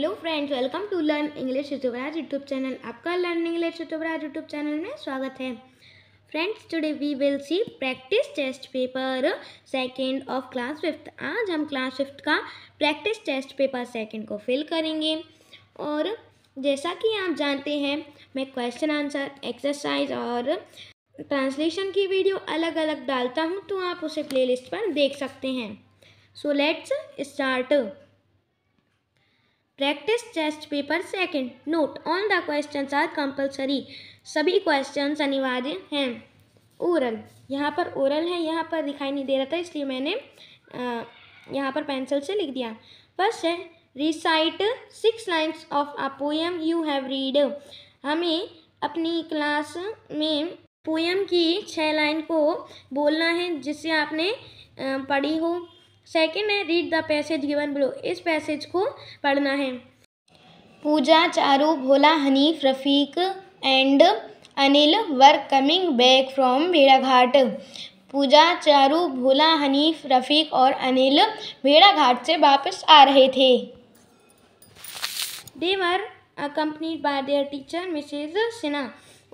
Hello friends welcome to learn English यूट्यूबराज YouTube channel आपका learn English यूट्यूबराज YouTube channel में स्वागत है friends today we will see practice test paper second of class fifth आज हम class fifth का practice test paper second को fill करेंगे और जैसा कि आप जानते हैं मैं क्वेश्चन आंसर एक्सरसाइज और ट्रांसलेशन की वीडियो अलग अलग डालता हूँ तो आप उसे प्लेलिस्ट पर देख सकते हैं so let's start practice test paper second note all the questions are compulsory सभी क्वेश्चन अनिवार्य हैं ओरल यहाँ पर ओरल है यहाँ पर दिखाई नहीं दे रहा था इसलिए मैंने यहाँ पर पेंसिल से लिख दिया फर्स्ट है recite six lines of a poem you have read हमें अपनी क्लास में पोएम की छः लाइन को बोलना है जिसे आपने पढ़ी हो सेकेंड है read the passage given below इस पैसेज को पढ़ना है Pooja Charu Bhola Hanif Rafiq and Anil were coming back from भेड़ाघाट पूजा चारू भोला हनीफ रफ़ीक और अनिल भेड़ाघाट से वापस आ रहे थे they were accompanied by their teacher Mrs Sinha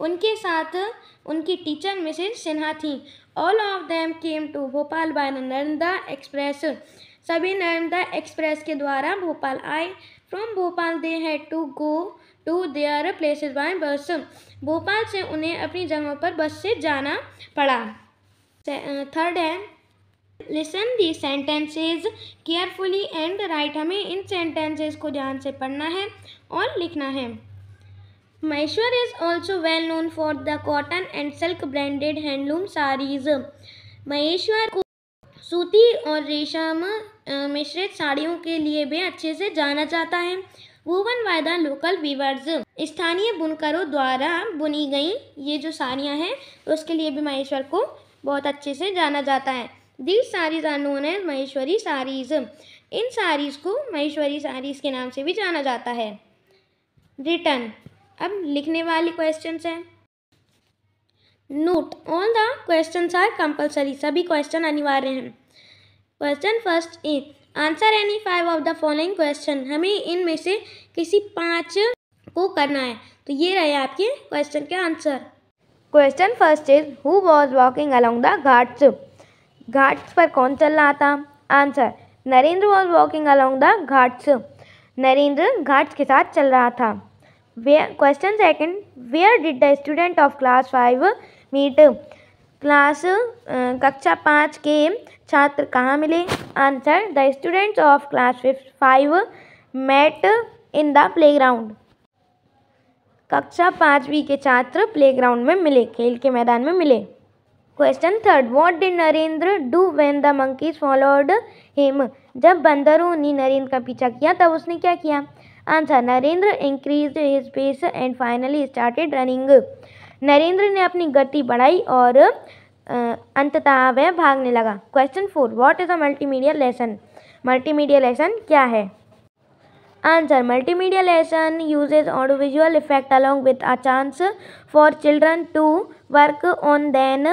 उनके साथ उनकी टीचर मिसेज सिन्हा थी all of them came to Bhopal by Narmada express सभी नर्मदा एक्सप्रेस के द्वारा भोपाल आए from Bhopal they had to go to their places by bus Bhopal से उन्हें अपनी जगहों पर बस से जाना पड़ा थर्ड है listen the sentences carefully and write हमें इन सेंटेंसेज को ध्यान से पढ़ना है और लिखना है Mysore is also well known for the cotton and silk branded handloom sarees. Maheshwar को सूती और रेशम मिश्रित साड़ियों के लिए भी अच्छे से जाना जाता है woven by the local weavers स्थानीय बुनकरों द्वारा बुनी गई ये जो साड़ियाँ हैं उसके लिए भी महेश्वर को बहुत अच्छे से जाना जाता है these saris are known as Maheshwari saris इन साड़ीज़ को महेश्वरी साड़ीज़ के नाम से भी जाना जाता है रिटर्न अब लिखने वाले क्वेश्चन हैं note all the questions are compulsory सभी क्वेश्चन अनिवार्य हैं question first A answer any five of the following question हमें इनमें से किसी पाँच को करना है तो ये रहे आपके क्वेश्चन के answer question first is who was walking along the ghats ghats पर कौन चल रहा था answer Narendra was walking along the ghats Narendra ghats के साथ चल रहा था where question second where did the student of class 5 meet class uh, कक्षा पाँच के छात्र कहाँ मिले answer the students of class fifth five met in the ground कक्षा पाँचवीं के छात्र प्लेग्राउंड में मिले खेल के मैदान में मिले question third what did Narendra do when the monkeys followed him जब बंदरों ने नरेंद्र का पीछा किया तब उसने क्या किया answer Narendra increase his pace and finally started running Narendra ने अपनी गति बढ़ाई और अंततः वह भागने लगा question four what is a multimedia lesson multimedia lesson क्या है answer multimedia lesson uses audio visual effect along with a chance for children to work on then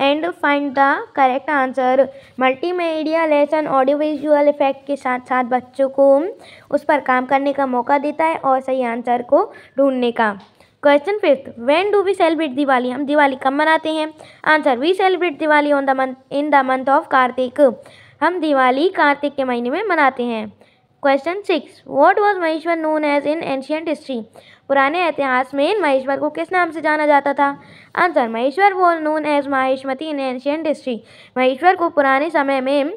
and find the correct answer multimedia lesson audio visual effect के साथ साथ बच्चों को उस पर काम करने का मौका देता है और सही आंसर को ढूंढने का question fifth when do we celebrate Diwali हम दिवाली कब मनाते हैं answer we celebrate Diwali on the month in the month of Kartik हम दिवाली कार्तिक के महीने में मनाते हैं question six what was Maheshwar known as in ancient history पुराने इतिहास में महेश्वर को किस नाम से जाना जाता था answer Maheshwar was known as Maheshmati in ancient history Maheshwar को पुराने समय में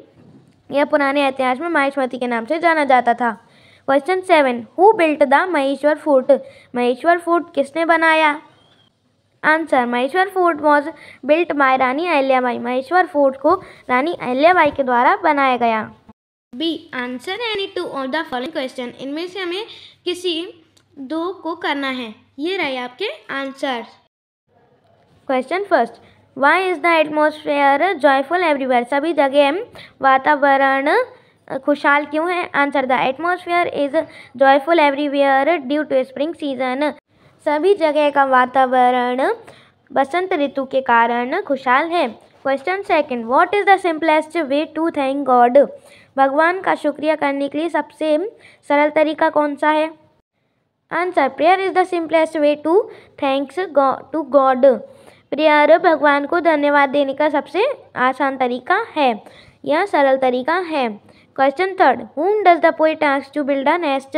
या पुराने इतिहास में माहिष्मति के नाम से जाना जाता था question seven who built the Maheshwar fort Maheshwar fort किसने बनाया answer Maheshwar fort was built by Rani Ahilyabai Maheshwar fort को रानी अहल्याबाई के द्वारा बनाया गया B answer any two of the following question इनमें से हमें किसी दो को करना है ये रहे आपके answers question first why is the atmosphere joyful everywhere सभी जगह वातावरण खुशहाल क्यों है answer the atmosphere is joyful everywhere due to spring season सभी जगह का वातावरण बसंत ऋतु के कारण खुशहाल है question second what is the simplest way to thank God भगवान का शुक्रिया करने के लिए सबसे सरल तरीका कौन सा है answer prayer is the simplest way to thanks to God प्रारंभ भगवान को धन्यवाद देने का सबसे आसान तरीका है यह सरल तरीका है question third whom does the poet ask to build a nest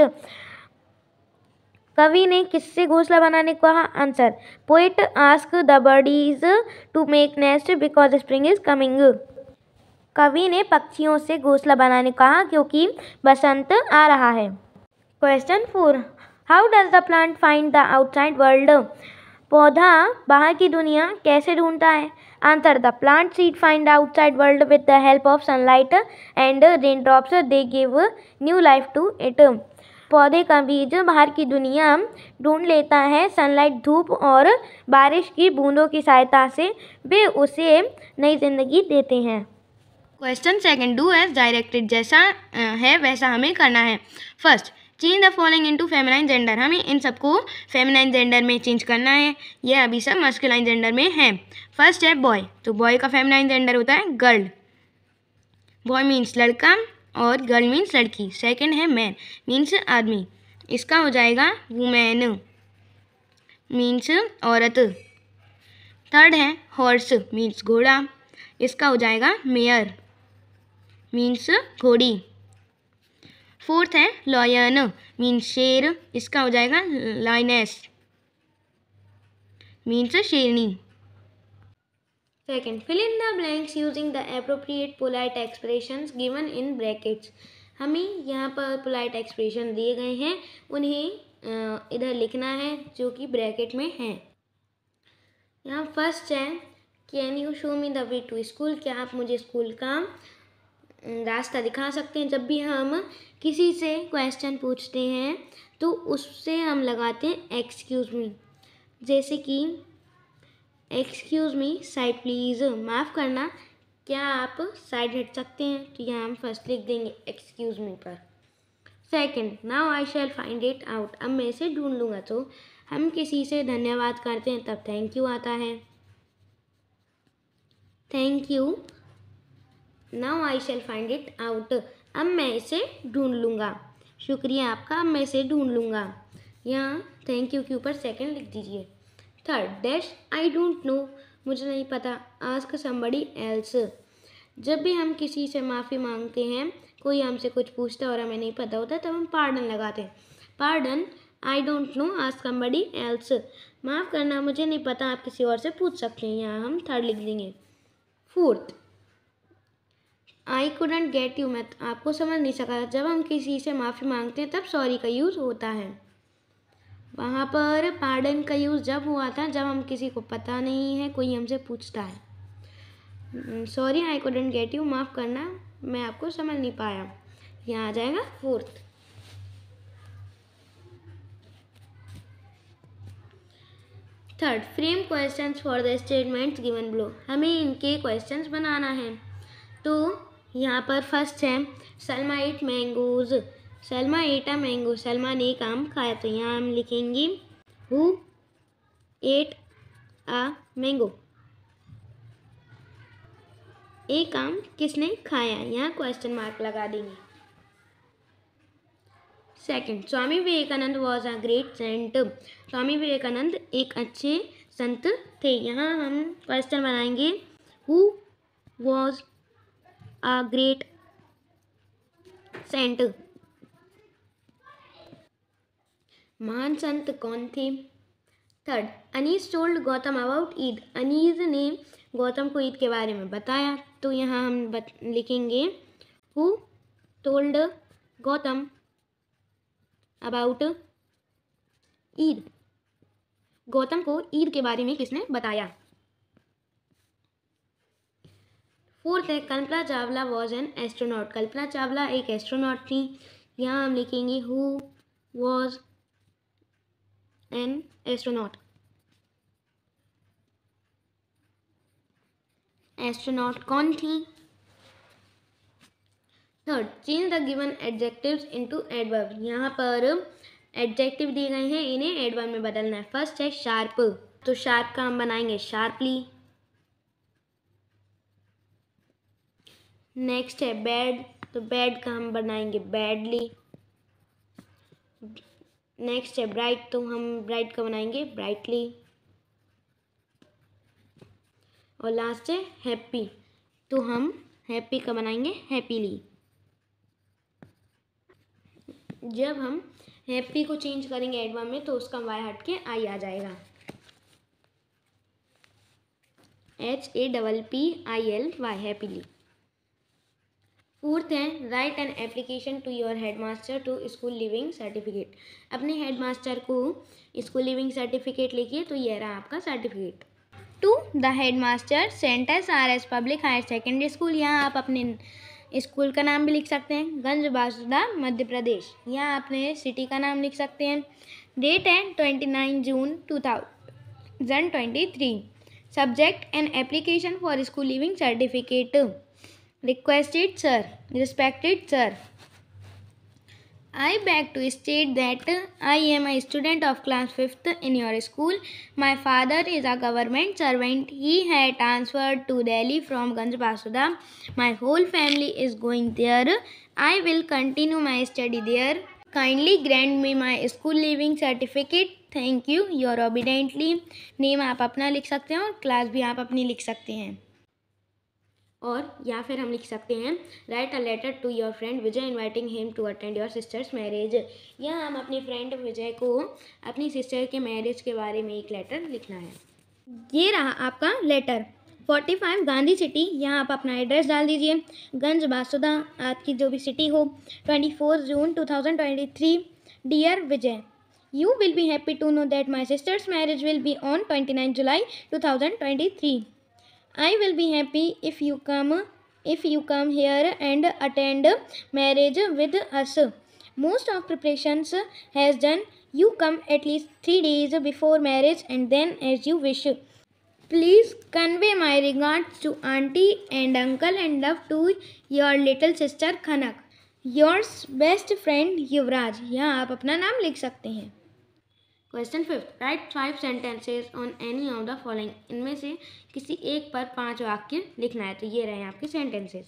कवि ने किससे घोंसला बनाने को कहा answer poet ask the birdies to make nest because spring is coming कवि ने पक्षियों से घोंसला बनाने को कहा क्योंकि बसंत आ रहा है question four how does the plant find the outside world पौधा बाहर की दुनिया कैसे ढूंढता है answer the plant seed find outside world with the help of sunlight and rain drops they give new life to it पौधे का बीज बाहर की दुनिया ढूंढ लेता है सनलाइट धूप और बारिश की बूंदों की सहायता से वे उसे नई जिंदगी देते हैं question second do as directed जैसा है वैसा हमें करना है first change the following into feminine gender हमें इन सबको फेमिनाइन जेंडर में चेंज करना है यह अभी सब मस्कुलाइन जेंडर में है फर्स्ट है बॉय तो बॉय का फेमिनाइन जेंडर होता है गर्ल बॉय मीन्स लड़का और गर्ल मीन्स लड़की सेकेंड है मैन मीन्स आदमी इसका हो जाएगा वुमेन मीन्स औरत थर्ड है हॉर्स मीन्स घोड़ा इसका हो जाएगा मेयर मीन्स घोड़ी फोर्थ है लॉयन मीन शेर इसका हो जाएगा लाइनेस मीन्स शेरनी second fill in the blanks using the appropriate polite expression given in brackets हमें यहाँ पर पोलाइट एक्सप्रेशन दिए गए हैं उन्हें इधर लिखना है जो कि ब्रैकेट में है यहाँ फर्स्ट है can you show me the way to school क्या आप मुझे स्कूल का रास्ता दिखा सकते हैं जब भी हम किसी से क्वेश्चन पूछते हैं तो उससे हम लगाते हैं एक्सक्यूज़ मी जैसे कि एक्सक्यूज़ मी साइड प्लीज़ माफ़ करना क्या आप साइड हट सकते हैं तो यहाँ हम फर्स्ट लिख देंगे एक्सक्यूज़ मी पर second now I shall find it out अब मैं इसे ढूंढ लूँगा तो हम किसी से धन्यवाद करते हैं तब थैंक यू आता है thank you now I shall find it out अब मैं इसे ढूंढ लूँगा शुक्रिया आपका अब मैं इसे ढूंढ लूँगा यहाँ थैंक यू के ऊपर सेकंड लिख दीजिए third dash I don't know मुझे नहीं पता आस्क समबड़ी एल्स जब भी हम किसी से माफ़ी मांगते हैं कोई हमसे कुछ पूछता और हमें नहीं पता होता तब हम पार्डन लगाते हैं pardon I don't know ask somebody else माफ़ करना मुझे नहीं पता आप किसी और से पूछ सकते हैं यहाँ हम थर्ड लिख देंगे fourth I couldn't get you मैं तो आपको समझ नहीं सका जब हम किसी से माफ़ी मांगते हैं तब सॉरी का यूज़ होता है वहाँ पर पार्डन का यूज़ जब हुआ था जब हम किसी को पता नहीं है कोई हमसे पूछता है sorry I couldn't get you माफ़ करना मैं आपको समझ नहीं पाया यहाँ आ जाएगा fourth third frame questions for the statements given below हमें इनके क्वेश्चंस बनाना है तो यहाँ पर फर्स्ट है Salma ate mangoes Salma ate a mango Salma ने एक आम खाया तो यहाँ हम लिखेंगे हु एट आ मैंगो एक आम किसने खाया यहाँ क्वेश्चन मार्क लगा देंगे second Swami Vivekananda was a great saint Swami Vivekananda एक अच्छे संत थे यहाँ हम क्वेश्चन बनाएंगे हु वॉज ग्रेट सेंट महान संत कौन थे third Anees told Gautam about Eid Anees ने गौतम को ईद के बारे में बताया तो यहाँ हम बत, लिखेंगे who told Gautam about Eid Gautam को ईद के बारे में किसने बताया फोर्थ है Kalpana Chawla was an astronaut Kalpana Chawla एक एस्ट्रोनॉट थी यहाँ हम लिखेंगे who was an astronaut astronaut कौन थी third change the given adjectives into adverb यहाँ पर एडजेक्टिव दिए गए हैं इन्हें एडवर्ब में बदलना है फर्स्ट है शार्प तो शार्प का हम बनाएंगे शार्पली नेक्स्ट है बेड तो बेड का हम बनाएंगे बेडली नेक्स्ट है ब्राइट तो हम ब्राइट का बनाएंगे ब्राइटली और लास्ट है हैप्पी तो हम हैप्पी का बनाएंगे हैप्पीली जब हम हैप्पी को चेंज करेंगे एडवा में तो उसका वाई हट के आई आ जाएगा H A double P I L Y happily fourth है write an application to your headmaster to school leaving certificate अपने हेडमास्टर को स्कूल लिविंग सर्टिफिकेट लिखिए तो यह रहा आपका certificate to the headmaster master centres R S public higher secondary school यहाँ आप अपने स्कूल का नाम भी लिख सकते हैं गंज बासुदा मध्य प्रदेश यहाँ अपने सिटी का नाम लिख सकते हैं डेट है twenty nine June two thousand twenty three subject and application for school leaving certificate requested sir respected sir I beg to state that I am a student of class 5th in your school. My father is a government servant. He had transferred to Delhi from Ganj Basuda. My whole family is going there. I will continue my study there. Kindly grant me my school leaving certificate. Thank you your obediently name आप अपना लिख सकते हैं और class भी आप अपनी लिख सकते हैं और या फिर हम लिख सकते हैं write a letter to your friend Vijay inviting him to attend your sister's marriage या हम अपने फ्रेंड विजय को अपनी सिस्टर के मैरिज के बारे में एक लेटर लिखना है ये रहा आपका letter forty five Gandhi city यहाँ आप अपना एड्रेस डाल दीजिए गंज बासुदा आपकी जो भी सिटी हो twenty four June two thousand twenty three dear Vijay you will be happy to know that my sister's marriage will be on twenty nine July two thousand twenty three I will be happy if you come if you come here and attend marriage with us. Most of preparations has done. You come at least three days before marriage and then as you wish. Please convey my regards to auntie and uncle and love to your little sister Khanak. Yours best friend Yuvraj. यहाँ आप अपना नाम लिख सकते हैं question fifth write five sentences on any of the following इनमें से किसी एक पर पांच वाक्य लिखना है तो ये रहे आपके sentences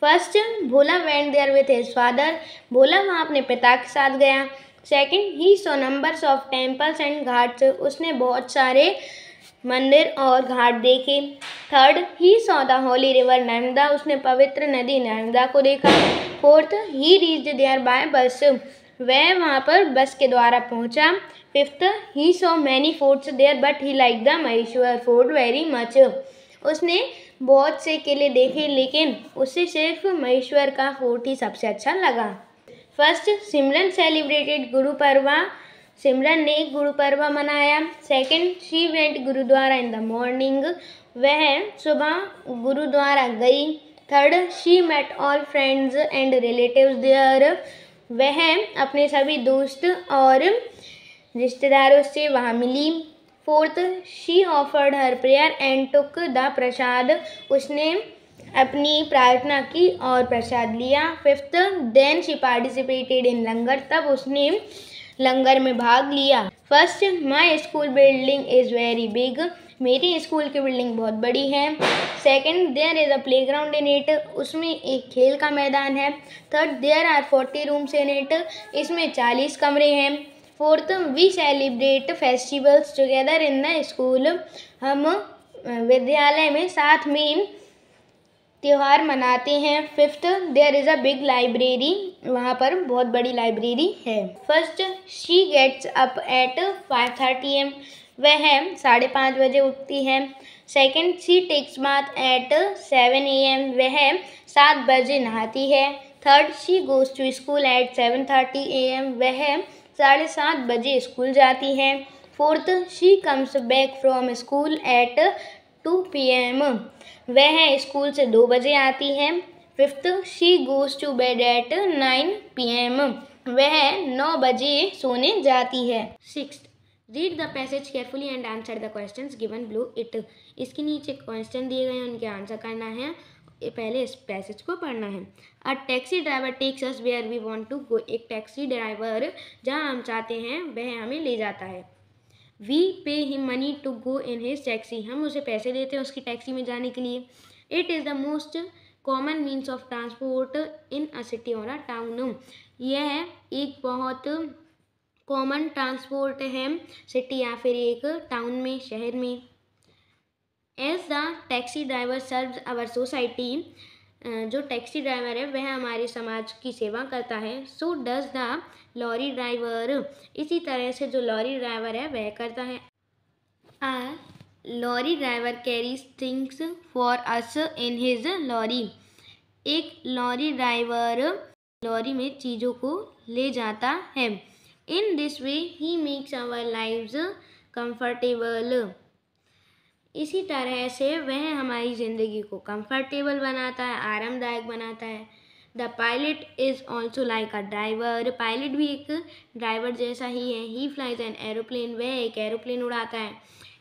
first Bhola went there with his father Bhola वहाँ अपने पिता के साथ गया second he saw numbers of temples and ghats उसने बहुत सारे मंदिर और घाट देखे third he saw the holy river Narmada उसने पवित्र नदी नर्मदा को देखा fourth he reach there by bus वह वहाँ पर बस के द्वारा पहुँचा fifth he saw many forts there but he like the Maheshwar fort very much उसने बहुत से किले देखे लेकिन उसे सिर्फ महेश्वर का फोर्ट ही सबसे अच्छा लगा फर्स्ट सिमरन सेलिब्रेटेड गुरु पर्वा सिमरन ने गुरु पर्वा मनाया second she went gurudwara in the morning वह सुबह गुरुद्वारा गई third she met all friends and relatives there वह अपने सभी दोस्त और रिश्तेदारों से वहाँ मिली fourth she offered her prayer and took the prasad उसने अपनी प्रार्थना की और प्रसाद लिया fifth then she participated in langar तब उसने लंगर में भाग लिया first my school building is very big मेरी स्कूल की बिल्डिंग बहुत बड़ी है second there is a play ground in it उसमें एक खेल का मैदान है third there are forty rooms in it इसमें चालीस कमरे हैं fourth we celebrate festivals together in the school हम विद्यालय में साथ में त्यौहार मनाते हैं fifth there is a big library वहाँ पर बहुत बड़ी लाइब्रेरी है first she gets up at five thirty M वह साढ़े पाँच बजे उठती है second she takes bath at seven A M वह सात बजे नहाती है third she goes to school at seven thirty A M वह साढ़े सात बजे स्कूल जाती है fourth she comes back from school at two P M वह स्कूल से दो बजे आती है fifth she goes to bed at nine P M वह नौ बजे सोने जाती है six read the passage carefully and answer the question given below it इसके नीचे क्वेश्चन दिए गए हैं उनके आंसर करना है पहले इस पैसेज को पढ़ना है a taxi driver takes us where we want to go एक टैक्सी ड्राइवर जहाँ हम चाहते हैं वह हमें ले जाता है we pay him money to go in his taxi हम उसे पैसे देते हैं उसकी टैक्सी में जाने के लिए it is the most common means of transport in a city or a town यह एक बहुत कॉमन ट्रांसपोर्ट है सिटी या फिर एक टाउन में शहर में as the taxi driver serve our society जो टैक्सी ड्राइवर है वह हमारे समाज की सेवा करता है so does the lorry driver इसी तरह से जो लॉरी ड्राइवर है वह करता है a lorry driver carries things for us in his lorry एक लॉरी ड्राइवर लॉरी में चीज़ों को ले जाता है in this way he makes our lives comfortable इसी तरह से वह हमारी ज़िंदगी को कंफर्टेबल बनाता है आरामदायक बनाता है the pilot is also like a driver pilot भी एक ड्राइवर जैसा ही है ही फ्लाइज एन एरोप्लेन वह एक एरोप्लेन उड़ाता है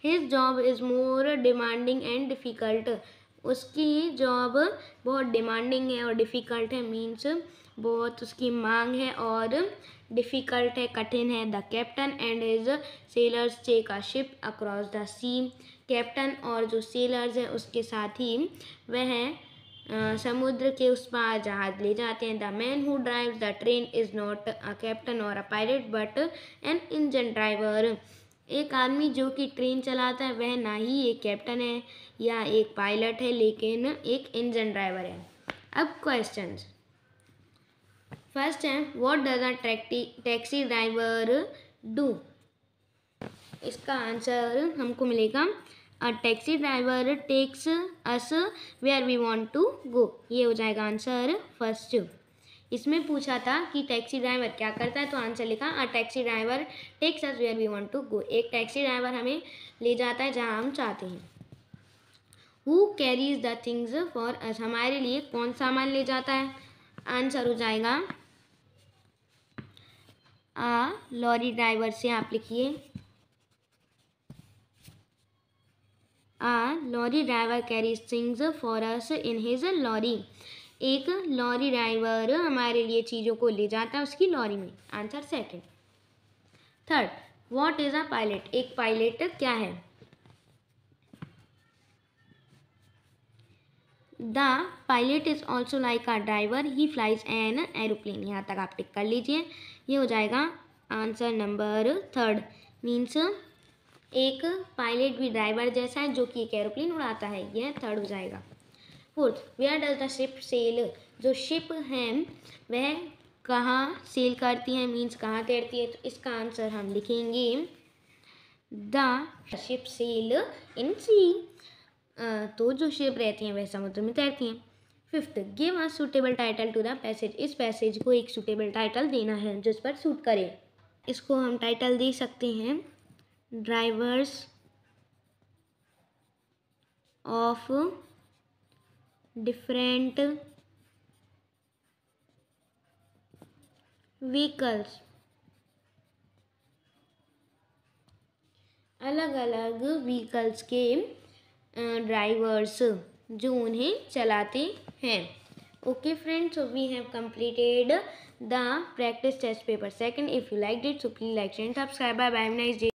his job is more demanding and difficult उसकी जॉब बहुत डिमांडिंग है और डिफ़िकल्ट है मीन्स बहुत उसकी मांग है और डिफ़िकल्ट है कठिन है the captain and his sailors check a ship across the sea captain और जो सेलर्स हैं उसके साथ ही वह समुद्र के उस पार जहाज ले जाते हैं the man who drive the train is not a captain or a pilot but an engine driver एक आदमी जो कि ट्रेन चलाता है वह ना ही एक कैप्टन है या एक पायलट है लेकिन एक इंजन ड्राइवर है अब क्वेश्चन फर्स्ट है what does a taxi driver do इसका आंसर हमको मिलेगा a taxi driver takes us where we want to go ये हो जाएगा आंसर फर्स्ट इसमें पूछा था कि टैक्सी ड्राइवर क्या करता है तो आंसर लिखा a taxi driver takes us where we want to go एक टैक्सी ड्राइवर हमें ले जाता है जहाँ हम चाहते हैं who carries the things for us हमारे लिए कौन सामान ले जाता है आंसर हो जाएगा आ लॉरी ड्राइवर से आप लिखिए a lorry driver carries things for us in his lorry एक लॉरी ड्राइवर हमारे लिए चीज़ों को ले जाता है उसकी लॉरी में answer second third what is a pilot एक पायलट क्या है the pilot is also like a driver he flies an aeroplane यहाँ तक आप टिक कर लीजिए ये हो जाएगा आंसर नंबर थर्ड मीन्स एक पायलट भी ड्राइवर जैसा है जो कि एक एरोप्लेन उड़ाता है यह थर्ड हो जाएगा fourth where does the ship sail जो शिप है वह कहाँ सेल करती है मीन्स कहाँ तैरती है तो इसका आंसर हम लिखेंगे the ship sail in sea तो जो शिप रहती हैं वह समुद्र में तैरती हैं fifth give a suitable title to the passage इस पैसेज को एक सूटेबल टाइटल देना है जिस पर सूट करे इसको हम टाइटल दे सकते हैं ड्राइवर्स ऑफ डिफरेंट व्हीकल्स अलग अलग व्हीकल्स के ड्राइवर्स जो उन्हें चलाते हैं okay friends so we have completed the practice test paper second if you liked it so please like and subscribe bye bye nice day